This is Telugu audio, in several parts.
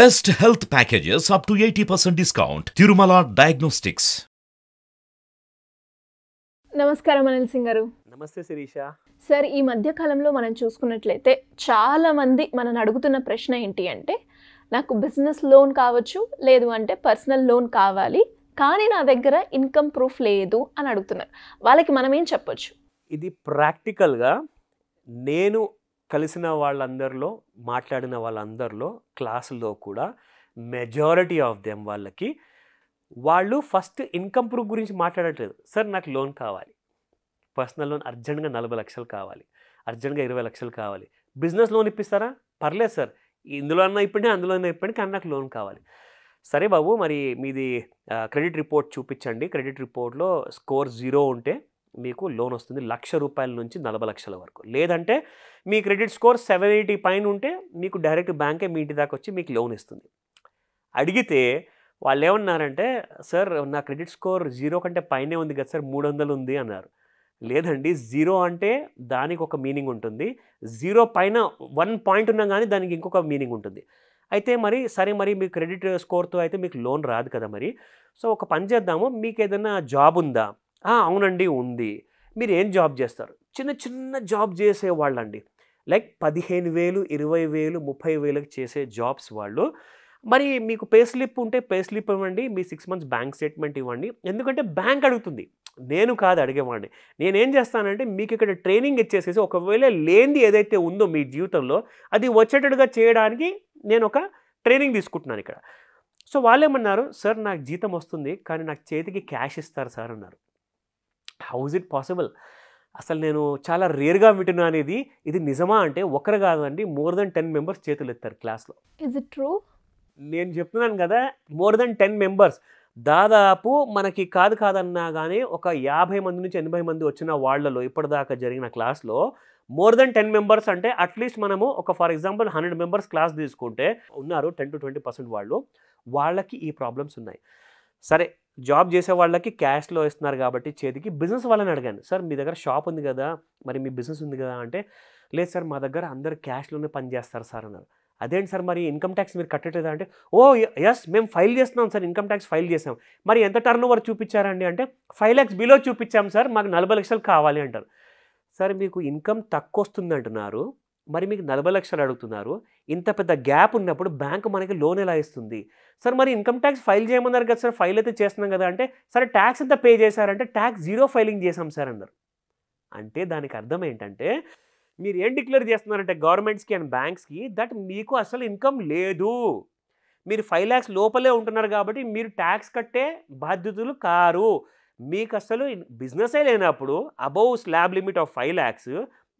best health packages up to eighty percent discount Tirumala diagnostics నమస్కారం అనిల్ సింగ్ గారు నమస్తే శిరీష సార్ ఈ మధ్య కాలంలో మనం చూసుకున్నట్లయితే చాలా మంది మనని అడుగుతున్న ప్రశ్న ఏంటి అంటే నాకు బిజినెస్ లోన్ కావచ్చు లేదు అంటే పర్సనల్ లోన్ కావాలి కానీ నా దగ్గర ఇన్కమ్ ప్రూఫ్ లేదు అని అడుగుతున్నారు వాళ్ళకి మనం ఏం చెప్పొచ్చు ఇది ప్రాక్టికల్గా నేను కలిసిన వాళ్ళందరిలో మాట్లాడిన వాళ్ళందరిలో క్లాసులో కూడా మెజారిటీ ఆఫ్ దెమ్ వాళ్ళకి వాళ్ళు ఫస్ట్ ఇన్కమ్ ప్రూఫ్ గురించి మాట్లాడట్లేదు సార్ నాకు లోన్ కావాలి పర్సనల్ లోన్ అర్జెంటుగా నలభై లక్షలు కావాలి అర్జెంటుగా ఇరవై లక్షలు కావాలి బిజినెస్ లోన్ ఇప్పిస్తారా పర్లేదు సార్ ఇందులో అన్న ఇప్పటినే అందులో అన్న ఇప్పటి కానీ నాకు లోన్ కావాలి సరే బాబు మరి మీది క్రెడిట్ రిపోర్ట్ చూపించండి క్రెడిట్ రిపోర్ట్లో స్కోర్ జీరో ఉంటే మీకు లోన్ వస్తుంది లక్ష రూపాయల నుంచి నలభై లక్షల వరకు లేదంటే మీ క్రెడిట్ స్కోర్ సెవెన్ ఎయిటీ పైన ఉంటే మీకు డైరెక్ట్ బ్యాంకే మీ ఇంటి దాకా వచ్చి మీకు లోన్ ఇస్తుంది అడిగితే వాళ్ళు ఏమన్నారంటే సార్ నా క్రెడిట్ స్కోర్ జీరో కంటే పైనే ఉంది కదా సార్ మూడు వందలు ఉంది అన్నారు లేదండి జీరో అంటే దానికి ఒక మీనింగ్ ఉంటుంది జీరో పైన వన్ పాయింట్ ఉన్నా కానీ దానికి ఇంకొక మీనింగ్ ఉంటుంది అయితే మరి సరే మరి మీ క్రెడిట్ స్కోర్తో అయితే మీకు లోన్ రాదు కదా మరి సో ఒక పని చేద్దాము మీకు ఏదైనా జాబ్ ఉందా అవునండి ఉంది మీరు ఏం జాబ్ చేస్తారు చిన్న చిన్న జాబ్ వాళ్ళండి లైక్ పదిహేను వేలు ఇరవై వేలు ముప్పై వేలకు చేసే జాబ్స్ వాళ్ళు మరి మీకు పే స్లిప్ ఉంటే పే స్లిప్ ఇవ్వండి మీ సిక్స్ మంత్స్ బ్యాంక్ స్టేట్మెంట్ ఇవ్వండి ఎందుకంటే బ్యాంక్ అడుగుతుంది నేను కాదు అడిగేవాడిని నేనేం చేస్తానంటే మీకు ఇక్కడ ట్రైనింగ్ ఇచ్చేసేసి ఒకవేళ లేనిది ఏదైతే ఉందో మీ జీవితంలో అది వచ్చేటట్టుగా చేయడానికి నేను ఒక ట్రైనింగ్ తీసుకుంటున్నాను ఇక్కడ సో వాళ్ళు ఏమన్నారు సార్ నాకు జీతం వస్తుంది కానీ నాకు చేతికి క్యాష్ ఇస్తారు సార్ అన్నారు హౌ ఇస్ ఇట్ పాసిబుల్ అసలు నేను చాలా రేర్గా వింటున్నా అనేది ఇది నిజమా అంటే ఒకరు కాదండి మోర్ దెన్ టెన్ మెంబర్స్ చేతులు ఎత్తారు క్లాస్లో ఇస్ ఇట్ ట్రూ నేను చెప్తున్నాను కదా మోర్ దెన్ టెన్ మెంబర్స్ దాదాపు మనకి కాదు కాదన్నా కానీ ఒక యాభై మంది నుంచి ఎనభై మంది వచ్చిన వాళ్ళలో ఇప్పటిదాకా జరిగిన క్లాస్లో మోర్ దెన్ టెన్ మెంబర్స్ అంటే అట్లీస్ట్ మనము ఒక for example hundred members class తీసుకుంటే ఉన్నారు టెన్ టు ట్వంటీ పర్సెంట్ వాళ్ళు వాళ్ళకి ఈ ప్రాబ్లమ్స్ ఉన్నాయి సరే జాబ్ చేసే వాళ్ళకి క్యాష్లో ఇస్తున్నారు కాబట్టి చేతికి బిజినెస్ వాళ్ళని అడిగాను సార్ మీ దగ్గర షాప్ ఉంది కదా మరి మీ బిజినెస్ ఉంది కదా అంటే లేదు సార్ మా దగ్గర అందరు క్యాష్లోనే పనిచేస్తారు సార్ అన్నారు అదేంటి సార్ మరి ఇన్కమ్ ట్యాక్స్ మీరు కట్టట్లేదా అంటే ఓ ఎస్ మేము ఫైల్ చేస్తున్నాం సార్ ఇన్కమ్ ట్యాక్స్ ఫైల్ చేసాం మరి ఎంత టర్న్ ఓవర్ చూపించారండి అంటే ఫైవ్ ల్యాక్స్ బిలో చూపించాం సార్ మాకు నలభై లక్షలు కావాలి అంటారు సార్ మీకు ఇన్కమ్ తక్కువ వస్తుంది అంటున్నారు మరి మీకు నలభై లక్షలు అడుగుతున్నారు ఇంత పెద్ద గ్యాప్ ఉన్నప్పుడు బ్యాంక్ మనకి లోన్ ఎలా ఇస్తుంది సార్ మరి ఇన్కమ్ ట్యాక్స్ ఫైల్ చేయమన్నారు కదా సార్ ఫైల్ అయితే చేస్తున్నాం కదా అంటే సరే ట్యాక్స్ ఎంత పే చేశారంటే ట్యాక్స్ జీరో ఫైలింగ్ చేశాం సార్ అన్నారు అంటే దానికి అర్థం ఏంటంటే మీరు ఏం డిక్లేర్ చేస్తున్నారంటే గవర్నమెంట్స్కి అండ్ బ్యాంక్స్కి దట్ మీకు అసలు ఇన్కమ్ లేదు మీరు ఫైవ్ ల్యాక్స్ లోపలే ఉంటున్నారు కాబట్టి మీరు ట్యాక్స్ కట్టే బాధ్యతలు కారు మీకు అసలు బిజినెసే లేనప్పుడు above slab limit of five lakhs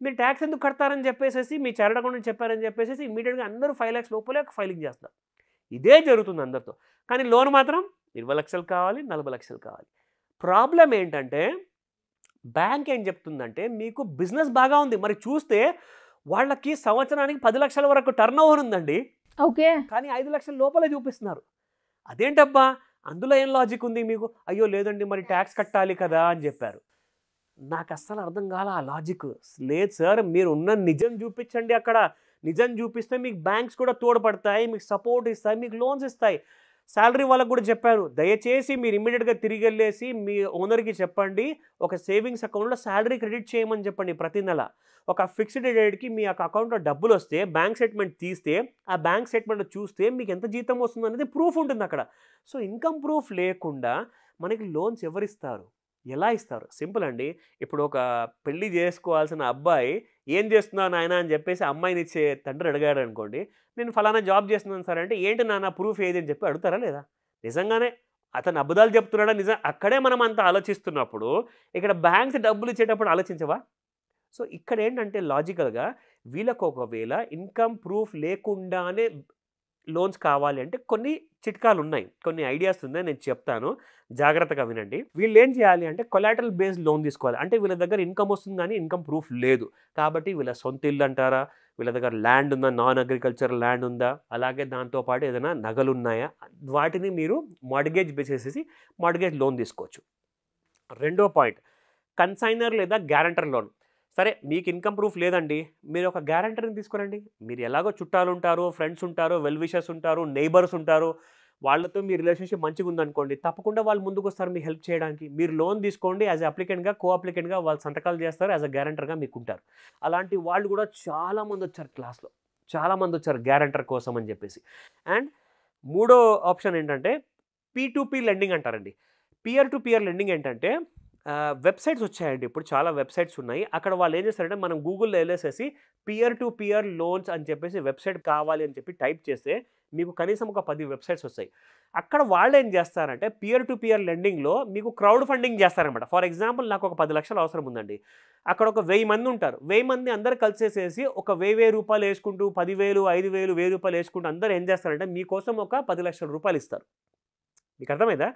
మీరు ట్యాక్స్ ఎందుకు కడతారని చెప్పేసి మీ చార్టెడ్ అకౌంట్ చెప్పారని చెప్పేసి ఇమీడియట్గా అందరూ ఫైవ్ ల్యాక్స్ లోపలే ఫైలింగ్ చేస్తారు ఇదే జరుగుతుంది అందరితో కానీ లోన్ మాత్రం ఇరవై లక్షలు కావాలి నలభై లక్షలు కావాలి ప్రాబ్లం ఏంటంటే బ్యాంక్ ఏం చెప్తుందంటే మీకు బిజినెస్ బాగా ఉంది మరి చూస్తే వాళ్ళకి సంవత్సరానికి పది లక్షల వరకు టర్న్ ఓవర్ ఉందండి ఓకే కానీ ఐదు లక్షల లోపలే చూపిస్తున్నారు అదేంటబ్బా అందులో ఏం లాజిక్ ఉంది మీకు అయ్యో లేదండి మరి ట్యాక్స్ కట్టాలి కదా అని చెప్పారు నాకు అస్సలు అర్థం కాల ఆ లాజిక్ లేదు సార్ మీరు ఉన్న నిజం చూపించండి అక్కడ నిజం చూపిస్తే మీకు బ్యాంక్స్ కూడా తోడ్పడతాయి మీకు సపోర్ట్ ఇస్తాయి మీకు లోన్స్ ఇస్తాయి శాలరీ వాళ్ళకు కూడా చెప్పాను దయచేసి మీరు ఇమీడియట్గా తిరిగి వెళ్ళేసి మీ ఓనర్కి చెప్పండి ఒక సేవింగ్స్ అకౌంట్లో శాలరీ క్రెడిట్ చేయమని చెప్పండి ప్రతి నెల ఒక ఫిక్స్డ్ డేట్కి మీ యొక్క అకౌంట్లో డబ్బులు వస్తే బ్యాంక్ స్టేట్మెంట్ తీస్తే ఆ బ్యాంక్ స్టేట్మెంట్ చూస్తే మీకు ఎంత జీతం వస్తుంది అనేది ప్రూఫ్ ఉంటుంది అక్కడ సో ఇన్కమ్ ప్రూఫ్ లేకుండా మనకి లోన్స్ ఎవరిస్తారు ఎలా ఇస్తారు సింపుల్ అండి ఇప్పుడు ఒక పెళ్ళి చేసుకోవాల్సిన అబ్బాయి ఏం చేస్తున్నావు నాయన అని చెప్పేసి అమ్మాయిని ఇచ్చే తండ్రి అడిగాడు అనుకోండి నేను ఫలానా జాబ్ చేస్తున్నాను సార్ అంటే ఏంటి నాన్న ప్రూఫ్ ఏది అని చెప్పి అడుగుతారా లేదా నిజంగానే అతను అబద్ధాలు చెప్తున్నాడా నిజం అక్కడే మనం అంత ఆలోచిస్తున్నప్పుడు ఇక్కడ బ్యాంక్స్ డబ్బులు ఇచ్చేటప్పుడు ఆలోచించవా సో ఇక్కడ ఏంటంటే లాజికల్గా వీళ్ళకు ఒకవేళ ఇన్కమ్ ప్రూఫ్ లేకుండానే లోన్స్ కావాలి అంటే కొన్ని చిట్కాలు ఉన్నాయి కొన్ని ఐడియాస్ ఉన్నాయి నేను చెప్తాను జాగ్రత్తగా వినండి వీళ్ళు ఏం చేయాలి అంటే కొలాటరల్ బేస్డ్ లోన్ తీసుకోవాలి అంటే వీళ్ళ దగ్గర ఇన్కమ్ వస్తుంది కానీ ఇన్కమ్ ప్రూఫ్ లేదు కాబట్టి వీళ్ళ సొంత ఇల్లు అంటారా వీళ్ళ దగ్గర ల్యాండ్ ఉందా నాన్ అగ్రికల్చర్ ల్యాండ్ ఉందా అలాగే దాంతోపాటు ఏదైనా నగలు ఉన్నాయా వాటిని మీరు మడ్గేజ్ బేసేసేసి మడ్గేజ్ లోన్ తీసుకోవచ్చు రెండో పాయింట్ కన్సైనర్ లేదా గ్యారంటర్ లోన్ సరే మీకు ఇన్కమ్ ప్రూఫ్ లేదండి మీరు ఒక గ్యారంటర్ని తీసుకురండి మీరు ఎలాగో చుట్టాలు ఉంటారు ఫ్రెండ్స్ ఉంటారు వెల్ విషర్స్ ఉంటారు నైబర్స్ ఉంటారు వాళ్ళతో మీ రిలేషన్షిప్ మంచిగా ఉందనుకోండి తప్పకుండా వాళ్ళు ముందుకు వస్తారు మీ హెల్ప్ చేయడానికి మీరు లోన్ తీసుకోండి యాజ్ అప్లికెంట్గా కో అప్లికెంట్గా వాళ్ళు సంతకాలు చేస్తారు యాజ్ అ గ్యారంటర్గా మీకు ఉంటారు అలాంటి వాళ్ళు కూడా చాలామంది వచ్చారు క్లాస్లో చాలామంది వచ్చారు గ్యారంటర్ కోసం అని చెప్పేసి అండ్ మూడో ఆప్షన్ ఏంటంటే పీ టు పీ లెండింగ్ అంటారండి పియర్ టు పియర్ లెండింగ్ ఏంటంటే వెబ్సైట్స్ వచ్చాయండి ఇప్పుడు చాలా వెబ్సైట్స్ ఉన్నాయి అక్కడ వాళ్ళు ఏం చేస్తారంటే మనం గూగుల్లో వెళ్ళేసేసి పియర్ టు పియర్ లోన్స్ అని చెప్పేసి వెబ్సైట్ కావాలి అని చెప్పి టైప్ చేస్తే మీకు కనీసం ఒక పది వెబ్సైట్స్ వస్తాయి అక్కడ వాళ్ళు ఏం చేస్తారంటే పియర్ టు పియర్ లెండింగ్లో మీకు క్రౌడ్ ఫండింగ్ చేస్తారనమాట ఫర్ ఎగ్జాంపుల్ నాకు ఒక పది లక్షలు అవసరం ఉందండి అక్కడ ఒక వెయ్యి మంది ఉంటారు వెయ్యి మంది అందరు కలిసేసేసి ఒక వెయ్యి వెయ్యి రూపాయలు వేసుకుంటూ పదివేలు ఐదు వేలు వెయ్యి రూపాయలు వేసుకుంటూ అందరూ ఏం చేస్తారంటే మీకోసం ఒక పది లక్షల రూపాయలు ఇస్తారు మీకు అర్థమైందా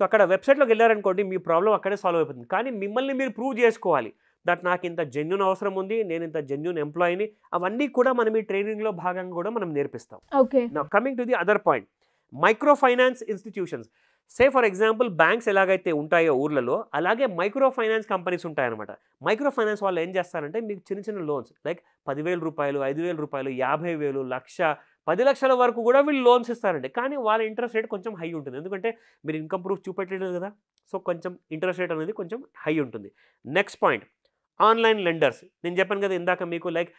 సో అక్కడ వెబ్సైట్లోకి వెళ్ళారనుకోండి మీ ప్రాబ్లం అక్కడే సాల్వ్ అయిపోతుంది కానీ మిమ్మల్ని మీరు ప్రూవ్ చేసుకోవాలి దట్ నాకు ఇంత జెన్యున్ అవసరం ఉంది నేను ఇంత జెన్యున్ ఎంప్లాయీని అవన్నీ కూడా మనం ఈ ట్రైనింగ్లో భాగంగా కూడా మనం నేర్పిస్తాం okay coming to the other point microfinance institutions say for example banks ఎలాగైతే ఉంటాయో ఊర్లలో అలాగే మైక్రో ఫైనాన్స్ కంపెనీస్ ఉంటాయన్నమాట మైక్రో ఫైనాన్స్ వాళ్ళు ఏం చేస్తారంటే మీకు చిన్న చిన్న లోన్స్ లైక్ పదివేల రూపాయలు ఐదు వేల రూపాయలు యాభై వేలు లక్ష పది లక్షల వరకు కూడా వీళ్ళు లోన్స్ ఇస్తారండి కానీ వాళ్ళ ఇంట్రెస్ట్ రేట్ కొంచెం హై ఉంటుంది ఎందుకంటే మీరు ఇన్కమ్ ప్రూఫ్ చూపెట్టలేదు కదా సో కొంచెం ఇంట్రెస్ట్ రేట్ అనేది కొంచెం హై ఉంటుంది నెక్స్ట్ పాయింట్ ఆన్లైన్ లెండర్స్ నేను చెప్పాను కదా ఇందాక మీకు లైక్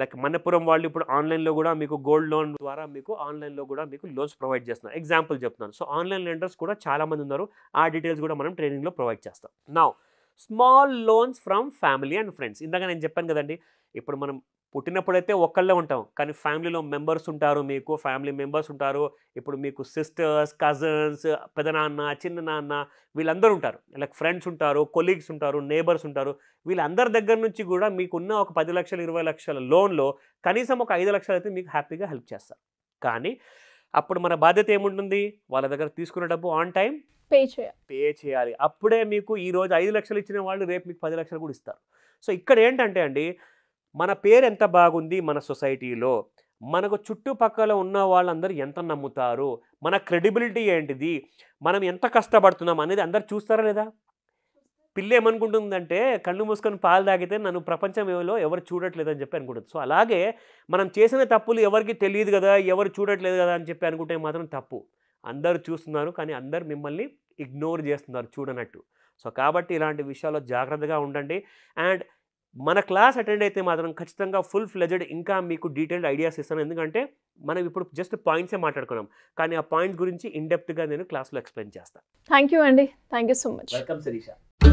లైక్ మనపురం వాళ్ళు ఇప్పుడు ఆన్లైన్లో కూడా మీకు గోల్డ్ లోన్ ద్వారా మీకు ఆన్లైన్లో కూడా మీకు లోన్స్ ప్రొవైడ్ చేస్తున్నారు ఎగ్జాంపుల్ చెప్తున్నాను సో ఆన్లైన్ లెండర్స్ కూడా చాలామంది ఉన్నారు ఆ డీటెయిల్స్ కూడా మనం ట్రైనింగ్లో ప్రొవైడ్ చేస్తాం నా small loans from family and friends ఇందాక నేను చెప్పాను కదండి ఇప్పుడు మనం పుట్టినప్పుడైతే ఒక్కళ్ళే ఉంటాం కానీ ఫ్యామిలీలో మెంబర్స్ ఉంటారు మీకు ఫ్యామిలీ మెంబర్స్ ఉంటారు ఇప్పుడు మీకు సిస్టర్స్ కజన్స్ పెదనాన్న చిన్న నాన్న వీళ్ళందరూ ఉంటారు లైక్ ఫ్రెండ్స్ ఉంటారు కొలీగ్స్ ఉంటారు నేబర్స్ ఉంటారు వీళ్ళందరి దగ్గర నుంచి కూడా మీకున్న ఒక పది లక్షలు ఇరవై లక్షల లోన్లో కనీసం ఒక ఐదు లక్షలు అయితే మీకు హ్యాపీగా హెల్ప్ చేస్తారు కానీ అప్పుడు మన బాధ్యత ఏముంటుంది వాళ్ళ దగ్గర తీసుకున్న డబ్బు ఆన్ టైం పే చేయాలి పే చేయాలి అప్పుడే మీకు ఈరోజు ఐదు లక్షలు ఇచ్చిన వాళ్ళు రేపు మీకు పది లక్షలు కూడా ఇస్తారు సో ఇక్కడ ఏంటంటే అండి మన పేరు ఎంత బాగుంది మన సొసైటీలో మనకు చుట్టుపక్కల ఉన్న వాళ్ళందరూ ఎంత నమ్ముతారు మన క్రెడిబిలిటీ ఏంటిది మనం ఎంత కష్టపడుతున్నాం అనేది అందరు చూస్తారా లేదా పిల్ల ఏమనుకుంటుందంటే కళ్ళు మూసుకొని పాలు తాగితే నన్ను ప్రపంచంలో ఎవరు అని చెప్పి అనుకుంటుంది సో అలాగే మనం చేసిన తప్పులు ఎవరికి తెలియదు కదా ఎవరు చూడట్లేదు కదా అని చెప్పి అనుకుంటే మాత్రం తప్పు అందరూ చూస్తున్నారు కానీ అందరు మిమ్మల్ని ఇగ్నోర్ చేస్తున్నారు చూడనట్టు సో కాబట్టి ఇలాంటి విషయాల్లో జాగ్రత్తగా ఉండండి అండ్ మన క్లాస్ అటెండ్ అయితే మాత్రం ఖచ్చితంగా ఫుల్ ఫ్లెజెడ్ ఇంకా మీకు డీటెయిల్డ్ ఐడియాస్ ఇస్తాను ఎందుకంటే మనం ఇప్పుడు జస్ట్ పాయింట్సే మాట్లాడుకున్నాం కానీ ఆ పాయింట్స్ గురించి ఇన్డెప్త్గా నేను క్లాస్లో ఎక్స్ప్లెయిన్ చేస్తాను థ్యాంక్ యూ అండి thank you so much welcome Sirisha